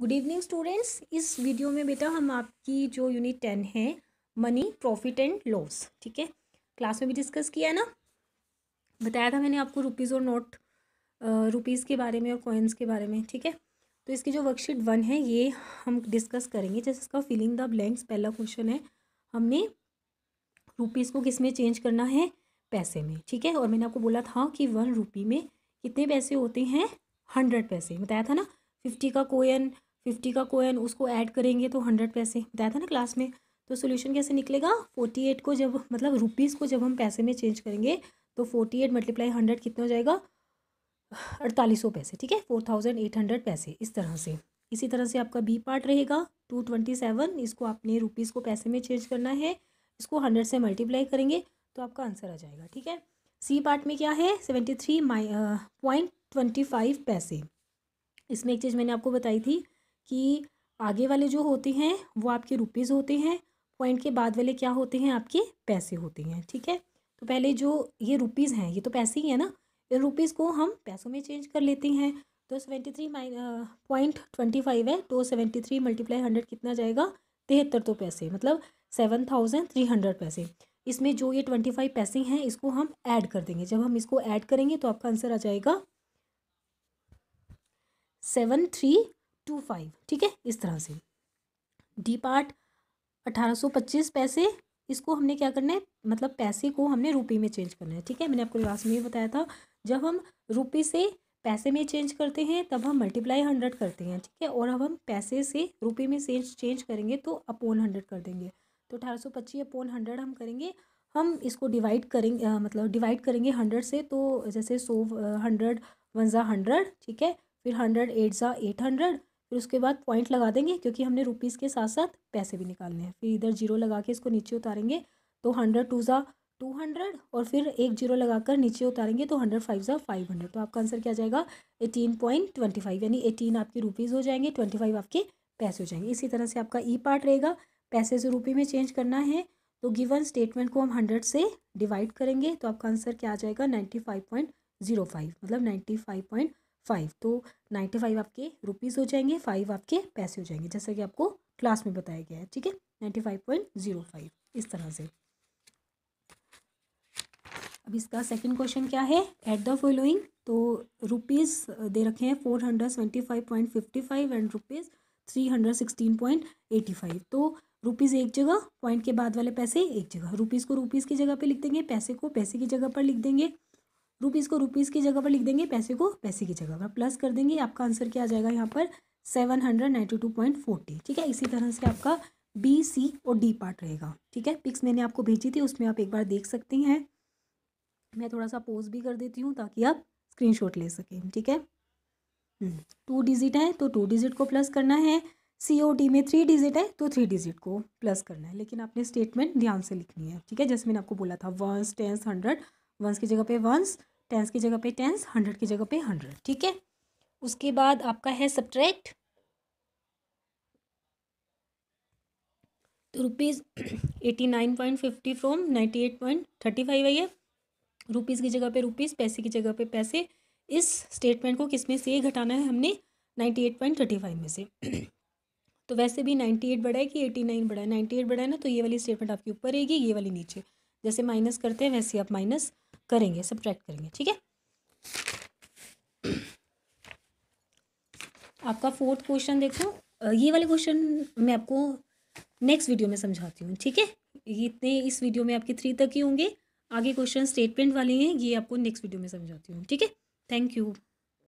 good evening students इस video में बेटा हम आपकी जो यूनिट टेन है मनी प्रॉफिट एंड लॉस ठीक है क्लास में भी डिस्कस किया है ना बताया था मैंने आपको रुपीज़ और नोट रुपीज़ के बारे में और कॉइन्स के बारे में ठीक है तो इसकी जो वर्कशीट वन है ये हम डिस्कस करेंगे जैसे इसका फिलिंग द ब्लैंक्स पहला क्वेश्चन है हमने रुपीज़ को किस में चेंज करना है पैसे में ठीक है और मैंने आपको बोला था कि वन रुपी में कितने पैसे होते हैं हंड्रेड पैसे बताया था ना फिफ्टी का कोयन फिफ्टी का कोयन उसको ऐड करेंगे तो हंड्रेड पैसे बताया था ना क्लास में तो सोल्यूशन कैसे निकलेगा फोर्टी एट को जब मतलब रुपीज़ को जब हम पैसे में चेंज करेंगे तो फोर्टी एट मल्टीप्लाई हंड्रेड कितना हो जाएगा अड़तालीस सौ पैसे ठीक है फोर थाउजेंड एट हंड्रेड पैसे इस तरह से इसी तरह से आपका बी पार्ट रहेगा टू ट्वेंटी सेवन इसको आपने रुपीज़ को पैसे में चेंज करना है इसको हंड्रेड से मल्टीप्लाई करेंगे तो आपका आंसर आ जाएगा ठीक है सी पार्ट में क्या है seventy three point twenty five पैसे इसमें एक चीज़ मैंने आपको बताई थी कि आगे वाले जो होते हैं वो आपके रुपीज़ होते हैं पॉइंट के बाद वाले क्या होते हैं आपके पैसे होते हैं ठीक है तो पहले जो ये रुपीज़ हैं ये तो पैसे ही है ना इन रुपीज़ को हम पैसों में चेंज कर लेते हैं तो seventy three mine point twenty five है तो सेवेंटी थ्री मल्टीप्लाई हंड्रेड कितना जाएगा तिहत्तर तो पैसे मतलब सेवन थाउजेंड थ्री हंड्रेड पैसे इसमें जो ये ट्वेंटी फाइव पैसे हैं इसको हम ऐड कर देंगे जब हम इसको ऐड करेंगे तो आपका आंसर आ जाएगा सेवन थ्री टू फाइव ठीक है इस तरह से डी पार्ट अठारह सौ पच्चीस पैसे इसको हमने क्या करना है मतलब पैसे को हमने रुपये में चेंज करना है ठीक है मैंने आपको लास्ट में भी बताया था जब हम रुपये से पैसे में चेंज करते हैं तब हम मल्टीप्लाई हंड्रेड करते हैं ठीक है और अब हम पैसे से रुपये में चेंज चेंज करेंगे तो अपोन हंड्रेड कर देंगे तो अठारह सौ पच्चीस अपोन हंड्रेड हम करेंगे हम इसको डिवाइड करेंगे मतलब डिवाइड करेंगे हंड्रेड से तो जैसे सो हंड्रेड वन ज़ा हंड्रेड ठीक है फिर हंड्रेड एट ज़ा एट हंड्रेड फिर उसके बाद पॉइंट लगा देंगे क्योंकि हमने रुपीज़ के साथ साथ पैसे भी निकालने हैं फिर इधर जीरो लगा के इसको नीचे उतारेंगे तो हंड्रेड टू ज़ा टू हंड्रेड और फिर एक जीरो लगाकर नीचे उतारेंगे तो हंड्रेड फाइव ज़ा फाइव हंड्रेड तो आपका आंसर क्या जाएगा एटीन पॉइंट ट्वेंटी फाइव यानी एटीन आपके रुपीज़ हो जाएंगे ट्वेंटी फाइव आपके पैसे हो जाएंगे इसी तरह से आपका ई e पार्ट रहेगा पैसे से रुपये में चेंज करना है तो गिवन स्टेटमेंट को हम हंड्रेड से डिवाइड करेंगे तो आपका आंसर क्या आ जाएगा ninety five point zero five मतलब नाइन्टी फाइव पॉइंट फाइव तो नाइन्टी फाइव आपके रुपीज़ हो जाएंगे फाइव आपके पैसे हो जाएंगे जैसा कि आपको क्लास में बताया गया है ठीक है ninety five point zero five इस तरह से अब इसका सेकंड क्वेश्चन क्या है एट द फॉलोइंग तो रुपीज़ दे रखे हैं four hundred seventy five point fifty five and rupees three hundred sixteen point eighty five तो रुपीज़ एक जगह पॉइंट के बाद वाले पैसे एक जगह रुपीज़ को रुपीज़ की जगह पे लिख देंगे पैसे को पैसे की जगह पर लिख देंगे रुपीज़ को रुपीज़ की जगह पर लिख देंगे पैसे को पैसे की जगह पर प्लस कर देंगे आपका आंसर क्या आ जाएगा यहाँ पर seven hundred ninety two point forty ठीक है इसी तरह से आपका बी सी और डी पार्ट रहेगा ठीक है पिक्स मैंने आपको भेजी थी उसमें आप एक बार देख सकते हैं मैं थोड़ा सा पोज भी कर देती हूँ ताकि आप स्क्रीन ले सकें ठीक है टू हम्म, डिजिट है तो टू डिजिट को प्लस करना है सी ओ डी में थ्री डिजिट है तो थ्री डिजिट को प्लस करना है लेकिन आपने स्टेटमेंट ध्यान से लिखनी है ठीक है जैसे मैंने आपको बोला था वंस टेंस हंड्रेड वंस की जगह पे वंस टेंस की जगह पे टेंस हंड्रेड की जगह पे हंड्रेड ठीक है उसके बाद आपका है सब्ट्रैक्ट तो rupees eighty nine point fifty from ninety eight point thirty five आई है रुपीज़ की जगह पे रुपीज़ पैसे की जगह पे पैसे इस स्टेटमेंट को किसमें से घटाना है हमने ninety eight point thirty five में से तो वैसे भी नाइन्टी एट बढ़ा है कि एटी नाइन बढ़ा है नाइन्टी एट बढ़ा है ना तो ये वाली स्टेटमेंट आपके ऊपर रहेगी ये वाली नीचे जैसे माइनस करते हैं वैसे आप माइनस करेंगे सब्ट्रैक्ट करेंगे ठीक है आपका फोर्थ क्वेश्चन देखो ये वाले क्वेश्चन मैं आपको नेक्स्ट वीडियो में समझाती हूँ ठीक है इतने इस वीडियो में आपके थ्री तक ही होंगे आगे क्वेश्चन स्टेटमेंट वाले हैं ये आपको नेक्स्ट वीडियो में समझाती हूँ ठीक है थैंक यू